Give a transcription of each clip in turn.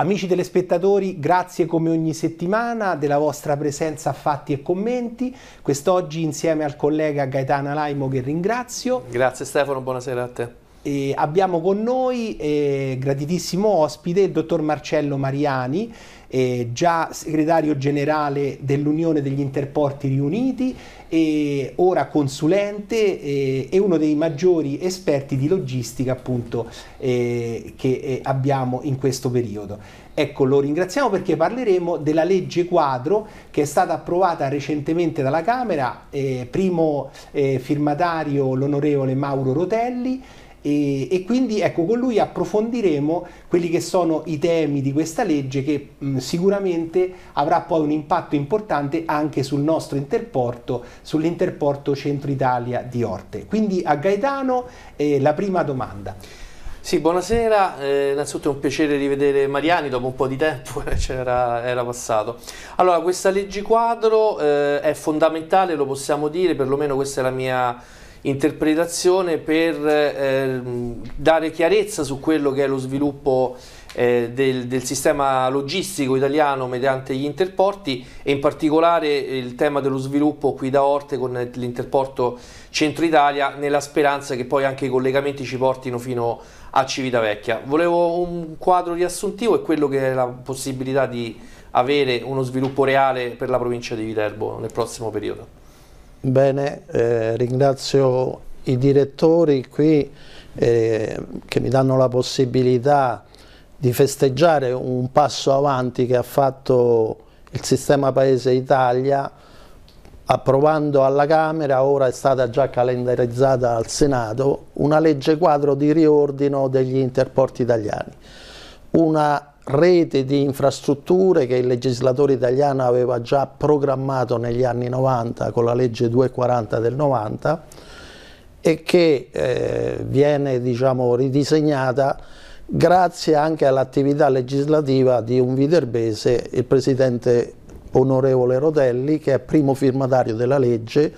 Amici telespettatori, grazie come ogni settimana della vostra presenza a fatti e commenti. Quest'oggi insieme al collega Gaetana Laimo che ringrazio. Grazie Stefano, buonasera a te. E abbiamo con noi eh, gratitissimo ospite il dottor Marcello Mariani eh, già segretario generale dell'Unione degli Interporti Riuniti e ora consulente eh, e uno dei maggiori esperti di logistica appunto eh, che abbiamo in questo periodo. Ecco, lo ringraziamo perché parleremo della legge quadro che è stata approvata recentemente dalla Camera, eh, primo eh, firmatario l'onorevole Mauro Rotelli, e, e, quindi ecco, con lui approfondiremo quelli che sono i temi di questa legge che mh, sicuramente avrà poi un impatto importante anche sul nostro interporto, sull'interporto Centro Italia di Orte. Quindi a Gaetano eh, la prima domanda. Sì, buonasera, eh, innanzitutto è un piacere rivedere Mariani dopo un po' di tempo, era, era passato. Allora, questa legge quadro eh, è fondamentale, lo possiamo dire, perlomeno questa è la mia interpretazione per eh, dare chiarezza su quello che è lo sviluppo eh, del, del, sistema logistico italiano mediante gli interporti e in particolare il tema dello sviluppo qui da Orte con l'interporto Centro Italia nella speranza che poi anche i collegamenti ci portino fino a Civitavecchia. Volevo un quadro riassuntivo e quello che è la possibilità di avere uno sviluppo reale per la provincia di Viterbo nel prossimo periodo. Bene, eh, ringrazio i direttori qui eh, che mi danno la possibilità di festeggiare un passo avanti che ha fatto il sistema Paese Italia approvando alla Camera, ora è stata già calendarizzata al Senato, una legge quadro di riordino degli interporti italiani. Una rete di infrastrutture che il legislatore italiano aveva già programmato negli anni 90 con la legge 240 del 90 e che eh, viene diciamo, ridisegnata grazie anche all'attività legislativa di un viterbese, il presidente onorevole Rotelli che è primo firmatario della legge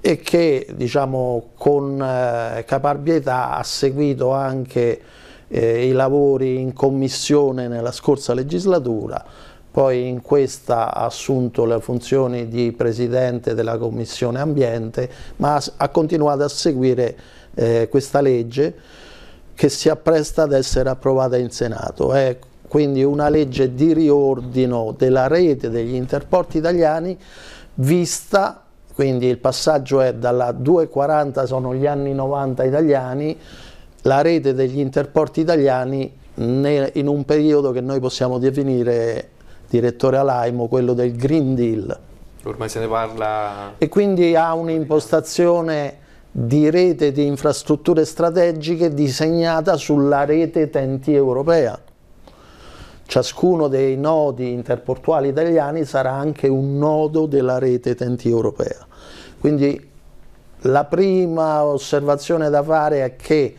e che diciamo, con eh, caparbietà ha seguito anche eh, i lavori in commissione nella scorsa legislatura, poi in questa ha assunto le funzioni di Presidente della Commissione Ambiente, ma ha continuato a seguire eh, questa legge che si appresta ad essere approvata in Senato. È quindi una legge di riordino della rete degli interporti italiani vista, quindi il passaggio è dalla 240, sono gli anni 90 italiani, la rete degli interporti italiani in un periodo che noi possiamo definire, direttore Alaimo, quello del Green Deal. Ormai se ne parla... E quindi ha un'impostazione di rete di infrastrutture strategiche disegnata sulla rete TNT europea. Ciascuno dei nodi interportuali italiani sarà anche un nodo della rete TNT europea. Quindi la prima osservazione da fare è che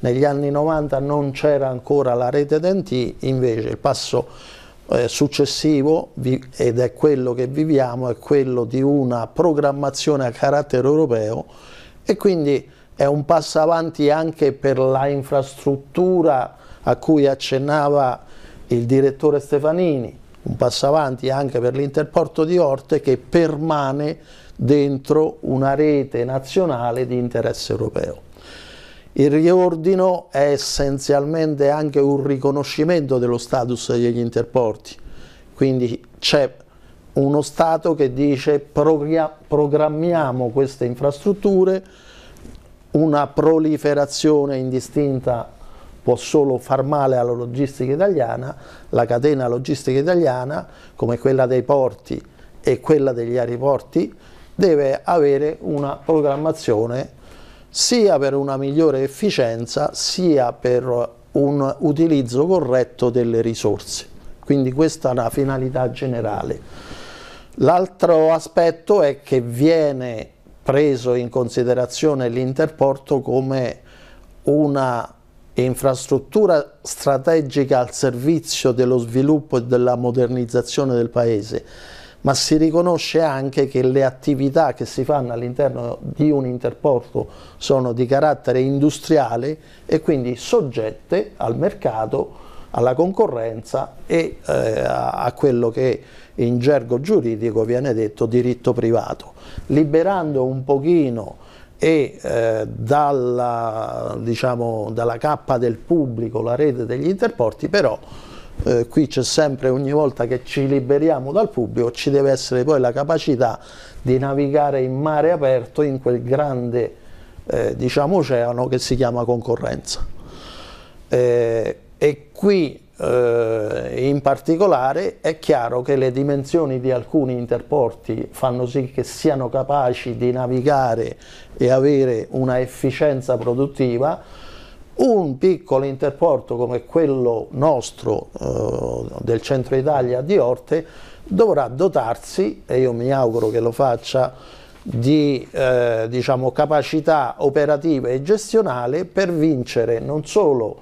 negli anni 90 non c'era ancora la rete TNT, invece il passo eh, successivo, ed è quello che viviamo, è quello di una programmazione a carattere europeo e quindi è un passo avanti anche per la infrastruttura a cui accennava il direttore Stefanini, un passo avanti anche per l'interporto di Orte che permane dentro una rete nazionale di interesse europeo. Il riordino è essenzialmente anche un riconoscimento dello status degli interporti, quindi c'è uno Stato che dice programmiamo queste infrastrutture, una proliferazione indistinta può solo far male alla logistica italiana, la catena logistica italiana, come quella dei porti e quella degli aeroporti, deve avere una programmazione sia per una migliore efficienza sia per un utilizzo corretto delle risorse. Quindi questa è la finalità generale. L'altro aspetto è che viene preso in considerazione l'interporto come una infrastruttura strategica al servizio dello sviluppo e della modernizzazione del Paese ma si riconosce anche che le attività che si fanno all'interno di un interporto sono di carattere industriale e quindi soggette al mercato, alla concorrenza e eh, a quello che in gergo giuridico viene detto diritto privato, liberando un pochino e eh, dalla, diciamo, dalla cappa del pubblico la rete degli interporti, però eh, qui c'è sempre ogni volta che ci liberiamo dal pubblico ci deve essere poi la capacità di navigare in mare aperto in quel grande eh, diciamo oceano che si chiama concorrenza eh, e qui eh, in particolare è chiaro che le dimensioni di alcuni interporti fanno sì che siano capaci di navigare e avere una efficienza produttiva un piccolo interporto come quello nostro eh, del centro Italia di Orte dovrà dotarsi, e io mi auguro che lo faccia, di eh, diciamo, capacità operativa e gestionale per vincere non solo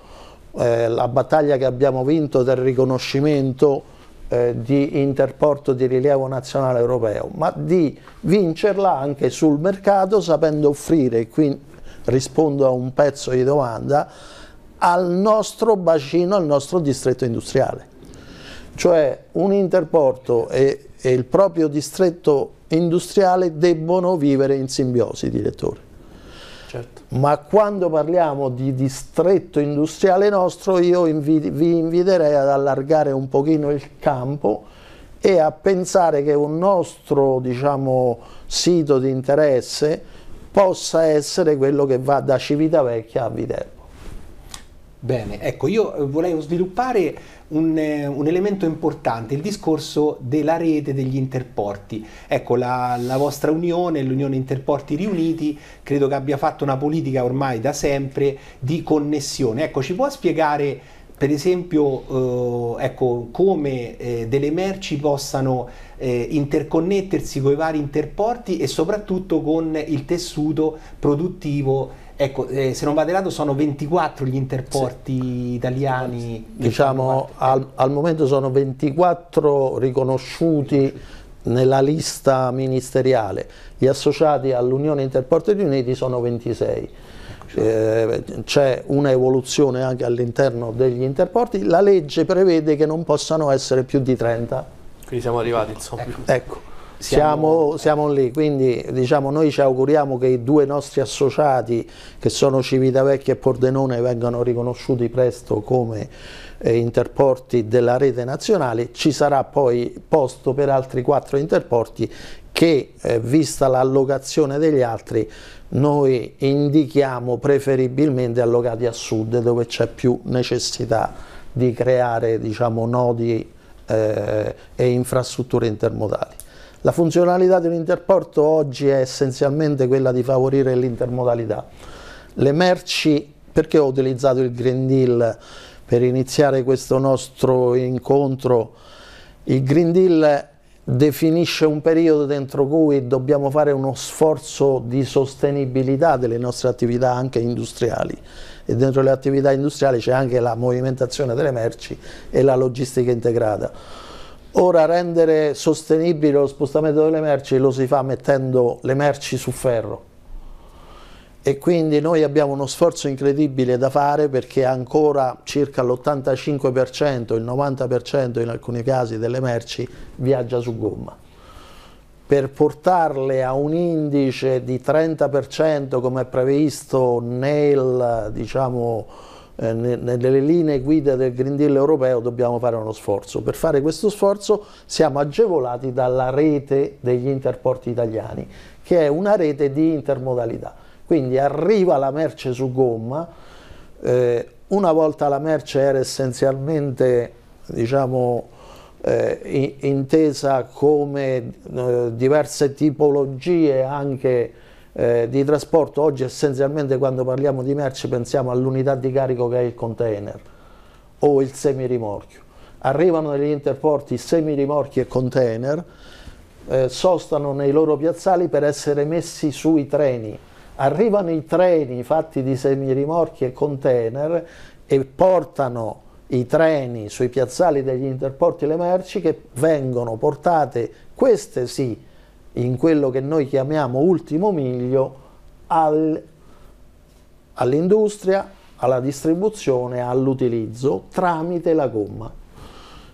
eh, la battaglia che abbiamo vinto del riconoscimento eh, di interporto di rilievo nazionale europeo, ma di vincerla anche sul mercato sapendo offrire, quindi, rispondo a un pezzo di domanda, al nostro bacino, al nostro distretto industriale. Cioè un interporto e, e il proprio distretto industriale debbono vivere in simbiosi, direttore. Certo. Ma quando parliamo di distretto industriale nostro, io invi vi inviterei ad allargare un pochino il campo e a pensare che un nostro diciamo, sito di interesse possa essere quello che va da Civitavecchia a Viterbo. Bene, ecco, io eh, volevo sviluppare un, eh, un, elemento importante, il discorso della rete degli interporti. Ecco, la, la vostra unione, l'Unione Interporti Riuniti, credo che abbia fatto una politica ormai da sempre di connessione. Ecco, ci può spiegare per esempio eh, ecco, come eh, delle merci possano eh, interconnettersi con i vari interporti e soprattutto con il tessuto produttivo. Ecco, eh, se non vado errato sono 24 gli interporti sì. italiani. Diciamo al, al, momento sono 24 riconosciuti nella lista ministeriale, gli associati all'Unione Interporti Uniti sono 26 eh, c'è un'evoluzione anche all'interno degli interporti, la legge prevede che non possano essere più di 30. Quindi siamo arrivati insomma. Ecco, ecco. Siamo, siamo, lì, quindi diciamo, noi ci auguriamo che i due nostri associati che sono Civitavecchia e Pordenone vengano riconosciuti presto come eh, interporti della rete nazionale, ci sarà poi posto per altri quattro interporti che eh, vista l'allocazione degli altri noi indichiamo preferibilmente allocati a sud dove c'è più necessità di creare diciamo, nodi eh, e infrastrutture intermodali. La funzionalità di un interporto oggi è essenzialmente quella di favorire l'intermodalità. Le merci, perché ho utilizzato il Green Deal per iniziare questo nostro incontro? Il Green Deal definisce un periodo dentro cui dobbiamo fare uno sforzo di sostenibilità delle nostre attività anche industriali e dentro le attività industriali c'è anche la movimentazione delle merci e la logistica integrata. Ora rendere sostenibile lo spostamento delle merci lo si fa mettendo le merci su ferro, e quindi noi abbiamo uno sforzo incredibile da fare perché ancora circa l'85%, il 90% in alcuni casi delle merci viaggia su gomma. Per portarle a un indice di 30% come è previsto nel, diciamo, eh, nelle linee guida del Green Deal europeo dobbiamo fare uno sforzo. Per fare questo sforzo siamo agevolati dalla rete degli interporti italiani, che è una rete di intermodalità quindi arriva la merce su gomma, eh, una volta la merce era essenzialmente diciamo, eh, intesa come eh, diverse tipologie anche eh, di trasporto, oggi essenzialmente quando parliamo di merce pensiamo all'unità di carico che è il container o il semirimorchio. Arrivano negli interporti semirimorchi e container, eh, sostano nei loro piazzali per essere messi sui treni arrivano i treni fatti di semirimorchi e container e portano i treni sui piazzali degli interporti le merci che vengono portate, queste sì, in quello che noi chiamiamo ultimo miglio, al, all'industria, alla distribuzione, all'utilizzo tramite la gomma.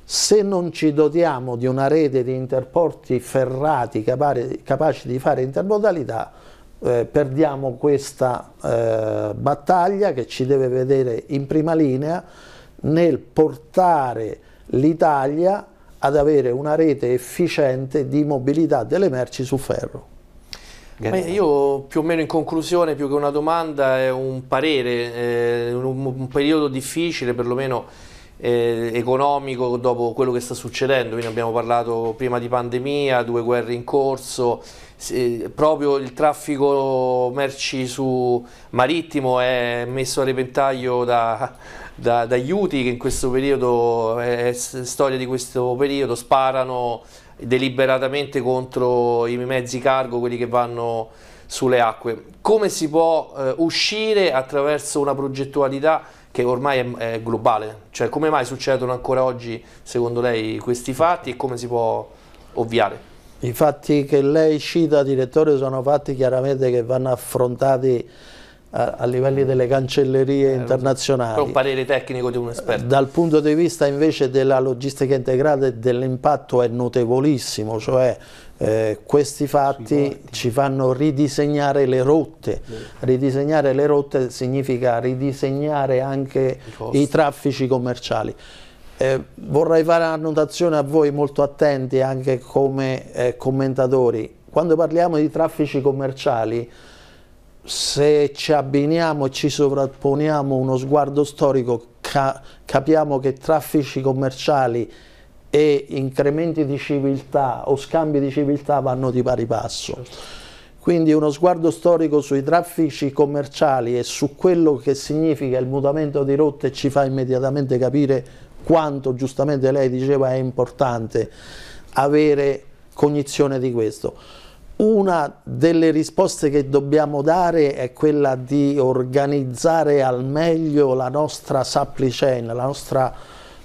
Se non ci dotiamo di una rete di interporti ferrati capaci di fare intermodalità, eh, perdiamo questa eh, battaglia che ci deve vedere in prima linea nel portare l'Italia ad avere una rete efficiente di mobilità delle merci su ferro. io più o meno in conclusione, più che una domanda, è un parere, è eh, un, un periodo difficile perlomeno eh, economico dopo quello che sta succedendo, quindi abbiamo parlato prima di pandemia, due guerre in corso, proprio il traffico merci su marittimo è messo a repentaglio da, da, da Iuti che in questo periodo, è storia di questo periodo, sparano deliberatamente contro i mezzi cargo, quelli che vanno sulle acque. Come si può eh, uscire attraverso una progettualità che ormai è, è, globale? Cioè come mai succedono ancora oggi, secondo lei, questi fatti e come si può ovviare? I fatti che lei cita, direttore, sono fatti chiaramente che vanno affrontati a, a livelli mm. delle cancellerie eh, internazionali. Un parere tecnico di un esperto. Dal punto di vista invece della logistica integrata e dell'impatto è notevolissimo, cioè eh, questi fatti ci fanno ridisegnare le rotte. Ridisegnare le rotte significa ridisegnare anche i, i traffici commerciali. Eh, vorrei fare un'annotazione a voi molto attenti anche come eh, commentatori. Quando parliamo di traffici commerciali, se ci abbiniamo e ci sovrapponiamo uno sguardo storico, ca capiamo che traffici commerciali e incrementi di civiltà o scambi di civiltà vanno di pari passo. Certo. Quindi uno sguardo storico sui traffici commerciali e su quello che significa il mutamento di rotte ci fa immediatamente capire quanto giustamente lei diceva è importante avere cognizione di questo. Una delle risposte che dobbiamo dare è quella di organizzare al meglio la nostra supply chain, la nostra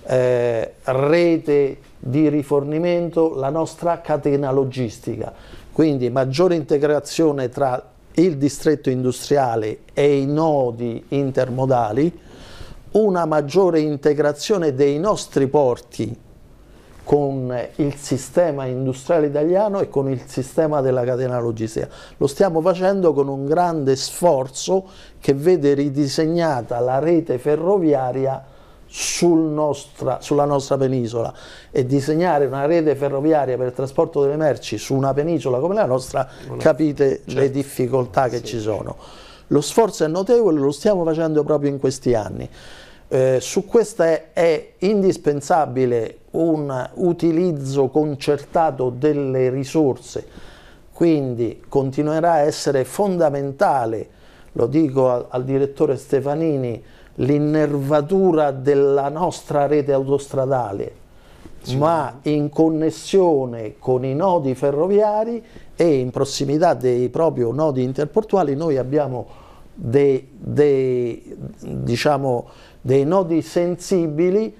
eh, rete di rifornimento, la nostra catena logistica. Quindi maggiore integrazione tra il distretto industriale e i nodi intermodali una maggiore integrazione dei nostri porti con il sistema industriale italiano e con il sistema della catena logistica. Lo stiamo facendo con un grande sforzo che vede ridisegnata la rete ferroviaria sul nostra, sulla nostra penisola e disegnare una rete ferroviaria per il trasporto delle merci su una penisola come la nostra capite certo. le difficoltà che sì. ci sono. Lo sforzo è notevole, lo stiamo facendo proprio in questi anni. Eh, su questa è, è indispensabile un utilizzo concertato delle risorse, quindi continuerà a essere fondamentale, lo dico al, al direttore Stefanini, l'innervatura della nostra rete autostradale, ma in connessione con i nodi ferroviari e in prossimità dei propri nodi interportuali noi abbiamo dei, dei, diciamo, dei nodi sensibili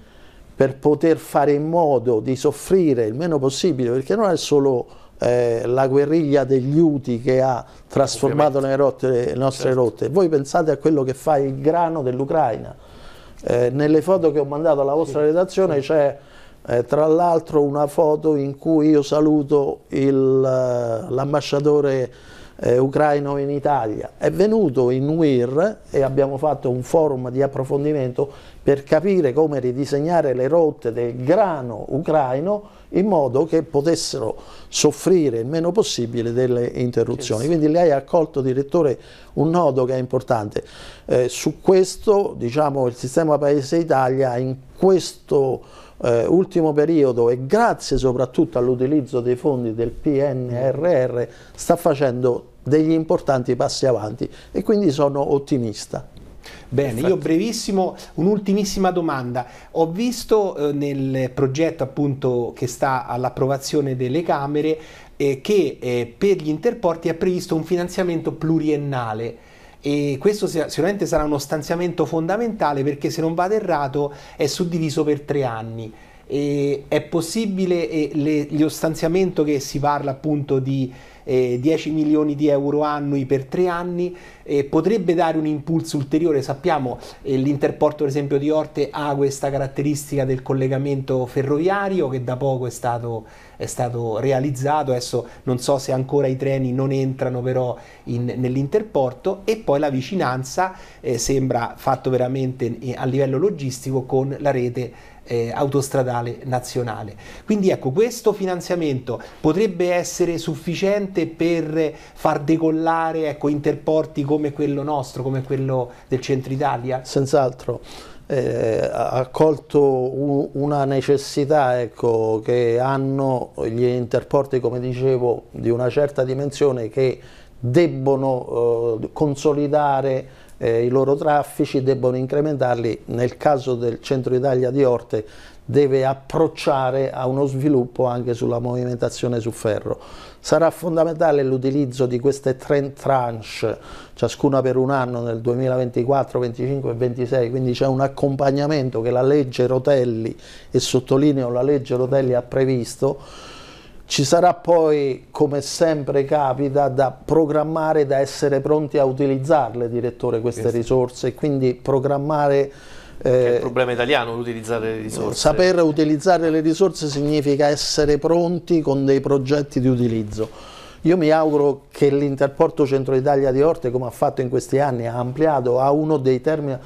per poter fare in modo di soffrire il meno possibile, perché non è solo eh, la guerriglia degli Uti che ha trasformato le, rotte, le, nostre certo. rotte. Voi pensate a quello che fa il grano dell'Ucraina. Eh, nelle foto che ho mandato alla vostra sì, redazione sì. c'è eh, tra l'altro una foto in cui io saluto eh, l'ambasciatore eh, ucraino in Italia. È venuto in UIR e abbiamo fatto un forum di approfondimento per capire come ridisegnare le rotte del grano ucraino in modo che potessero soffrire il meno possibile delle interruzioni. Quindi lei ha accolto, direttore, un nodo che è importante. Eh, su questo, diciamo, il sistema Paese Italia in questo eh, ultimo periodo e grazie soprattutto all'utilizzo dei fondi del PNRR sta facendo degli importanti passi avanti e quindi sono ottimista. Bene, Perfetto. io brevissimo, un'ultimissima domanda. Ho visto eh, nel progetto appunto che sta all'approvazione delle Camere eh, che eh, per gli interporti è previsto un finanziamento pluriennale e questo sicuramente sarà uno stanziamento fondamentale perché se non vado errato è suddiviso per tre anni. E è possibile eh, le, lo stanziamento che si parla appunto di eh, 10 milioni di euro annui per tre anni eh, potrebbe dare un impulso ulteriore sappiamo eh, l'interporto per esempio di Orte ha questa caratteristica del collegamento ferroviario che da poco è stato, è stato realizzato adesso non so se ancora i treni non entrano però in, nell'interporto e poi la vicinanza eh, sembra fatto veramente eh, a livello logistico con la rete eh, autostradale nazionale. Quindi ecco, questo finanziamento potrebbe essere sufficiente per far decollare ecco, interporti come quello nostro, come quello del centro Italia? Senz'altro. Eh, colto una necessità ecco, che hanno gli interporti, come dicevo, di una certa dimensione che debbono eh, consolidare eh, i loro traffici, debbono incrementarli, nel caso del centro Italia di Orte deve approcciare a uno sviluppo anche sulla movimentazione su ferro. Sarà fondamentale l'utilizzo di queste tre tranche, ciascuna per un anno nel 2024, 2025 e 2026, quindi c'è un accompagnamento che la legge Rotelli, e sottolineo la legge Rotelli ha previsto, ci sarà poi, come sempre capita, da programmare, da essere pronti a utilizzarle, direttore, queste yes. risorse, quindi programmare eh, è il eh, problema italiano l'utilizzare le risorse. Saper utilizzare le risorse significa essere pronti con dei progetti di utilizzo. Io mi auguro che l'interporto Centro Italia di Orte, come ha fatto in questi anni, ha ampliato a uno dei termini,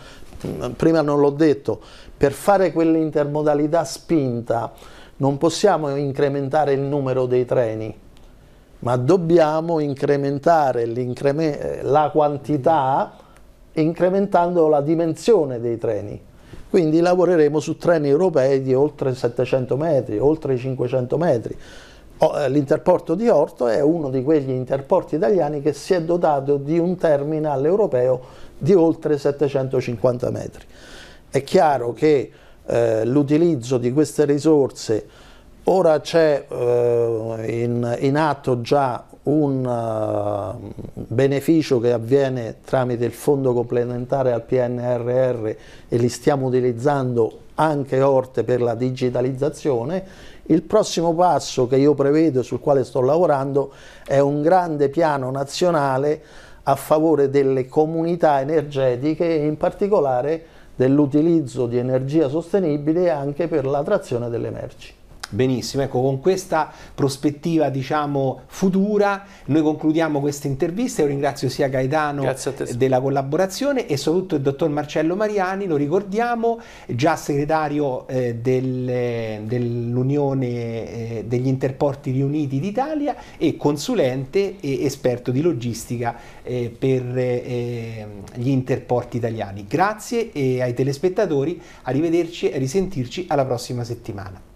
prima non l'ho detto, per fare quell'intermodalità spinta non possiamo incrementare il numero dei treni, ma dobbiamo incrementare la quantità incrementando la dimensione dei treni. Quindi lavoreremo su treni europei di oltre 700 metri, oltre 500 metri. Oh, eh, l'interporto di Orto è uno di quegli interporti italiani che si è dotato di un terminal europeo di oltre 750 metri. È chiaro che eh, l'utilizzo di queste risorse. Ora c'è eh, in, in, atto già un uh, beneficio che avviene tramite il fondo complementare al PNRR e li stiamo utilizzando anche orte per la digitalizzazione. Il prossimo passo che io prevedo sul quale sto lavorando è un grande piano nazionale a favore delle comunità energetiche e in particolare dell'utilizzo di energia sostenibile e anche per la trazione delle merci. Benissimo, ecco con questa prospettiva diciamo futura noi concludiamo questa intervista, io ringrazio sia Gaetano della collaborazione e soprattutto il dottor Marcello Mariani, lo ricordiamo, già segretario eh, del, dell'Unione eh, degli Interporti Riuniti d'Italia e consulente e esperto di logistica eh, per eh, gli interporti italiani. Grazie e ai telespettatori, arrivederci e risentirci alla prossima settimana.